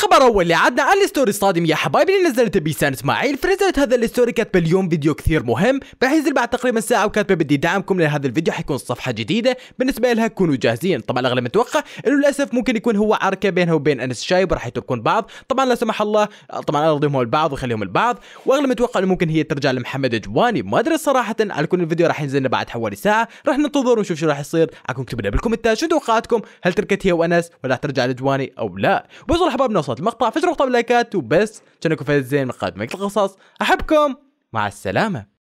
الخبر اول اللي عدنا على الستوري الصادم يا حبايبي اللي نزلته بيسان اسماعيل فنزلت هذا الستوري كاتبه اليوم فيديو كثير مهم بحيث بعد تقريبا ساعه وكاتبه بدي دعمكم لهذا الفيديو حيكون صفحه جديده بالنسبه لها كونوا جاهزين طبعا الاغلب متوقع انه للاسف ممكن يكون هو عركه بينها وبين انس الشايب وراح يتركون بعض طبعا لا سمح الله طبعا ارضيهم البعض ويخليهم البعض واغلب متوقع انه ممكن هي ترجع لمحمد جواني ما ادري صراحه على كل الفيديو راح ينزلنا بعد حوالي ساعه راح ننتظر ونشوف شو راح يصير عكم اكتبوا لنا بالكومنتات شو توقعاتكم هل تركت هي وانس ولا ترجع لجواني او لا بوصل احبابنا وصلت المقطع طب لايكات وبس تشاركوا فايز زين مقدمه القصص احبكم مع السلامة